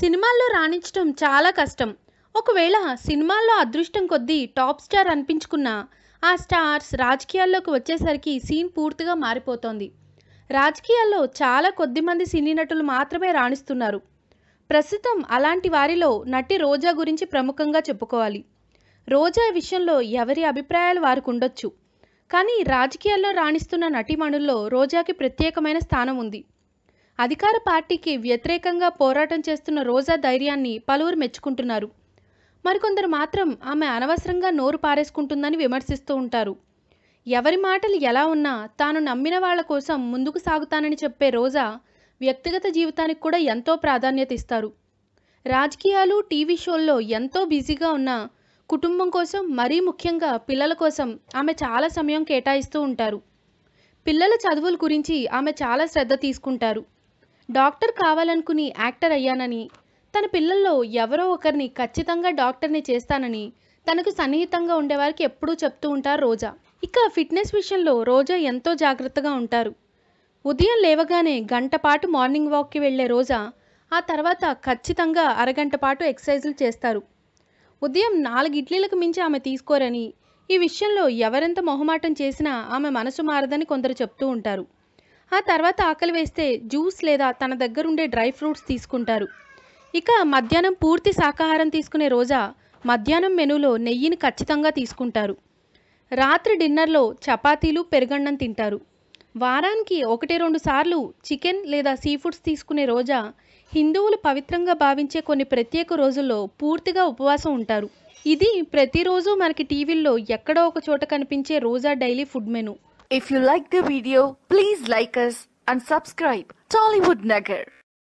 సినిమాల్లో రాణించడం చాలా కష్టం ఒకవేళ సినిమాల్లో అదృష్టం కొద్దీ టాప్ స్టార్ అనిపించుకున్న ఆ స్టార్స్ రాజకీయాల్లోకి వచ్చేసరికి సీన్ పూర్తిగా మారిపోతోంది రాజకీయాల్లో చాలా కొద్ది మంది సినీ నటులు మాత్రమే రాణిస్తున్నారు ప్రస్తుతం అలాంటి వారిలో నటి రోజా గురించి ప్రముఖంగా చెప్పుకోవాలి రోజా విషయంలో ఎవరి అభిప్రాయాలు వారికి ఉండొచ్చు కానీ రాజకీయాల్లో రాణిస్తున్న నటీమణుల్లో రోజాకి ప్రత్యేకమైన స్థానం ఉంది అధికార పార్టీకి వ్యతిరేకంగా పోరాటం చేస్తున్న రోజా ధైర్యాన్ని పలువురు మెచ్చుకుంటున్నారు మరికొందరు మాత్రం ఆమె అనవసరంగా నోరు పారేసుకుంటుందని విమర్శిస్తూ ఉంటారు ఎవరి మాటలు ఎలా ఉన్నా తాను నమ్మిన వాళ్ల కోసం ముందుకు సాగుతానని చెప్పే రోజా వ్యక్తిగత జీవితానికి కూడా ఎంతో ప్రాధాన్యత ఇస్తారు రాజకీయాలు టీవీ షోల్లో ఎంతో బిజీగా ఉన్న కుటుంబం కోసం మరీ ముఖ్యంగా పిల్లల కోసం ఆమె చాలా సమయం కేటాయిస్తూ ఉంటారు పిల్లల చదువుల గురించి ఆమె చాలా శ్రద్ధ తీసుకుంటారు డాక్టర్ కావాలనుకుని యాక్టర్ అయ్యానని తన పిల్లల్లో ఎవరో ఒకరిని ఖచ్చితంగా డాక్టర్ని చేస్తానని తనకు సన్నిహితంగా ఉండేవారికి ఎప్పుడూ చెప్తూ ఉంటారు రోజా ఇక ఫిట్నెస్ విషయంలో రోజా ఎంతో జాగ్రత్తగా ఉంటారు ఉదయం లేవగానే గంటపాటు మార్నింగ్ వాక్కి వెళ్లే రోజా ఆ తర్వాత ఖచ్చితంగా అరగంట పాటు ఎక్సర్సైజులు చేస్తారు ఉదయం నాలుగు ఇడ్లీలకు మించి ఆమె తీసుకోరని ఈ విషయంలో ఎవరెంత మొహమాటం చేసినా ఆమె మనసు మారదని కొందరు చెప్తూ ఉంటారు ఆ తర్వాత ఆకలి వేస్తే జ్యూస్ లేదా తన దగ్గరుండే డ్రై ఫ్రూట్స్ తీసుకుంటారు ఇక మధ్యాహ్నం పూర్తి శాకాహారం తీసుకునే రోజా మధ్యాహ్నం మెనూలో నెయ్యిని ఖచ్చితంగా తీసుకుంటారు రాత్రి డిన్నర్లో చపాతీలు పెరుగన్నం తింటారు వారానికి ఒకటి రెండు సార్లు చికెన్ లేదా సీ ఫుడ్స్ తీసుకునే రోజా హిందువులు పవిత్రంగా భావించే కొన్ని ప్రత్యేక రోజుల్లో పూర్తిగా ఉపవాసం ఉంటారు ఇది ప్రతిరోజు మనకి టీవీల్లో ఎక్కడో ఒక చోట కనిపించే Roja daily food menu If you like the video, please like us and subscribe. Tollywood Nagar.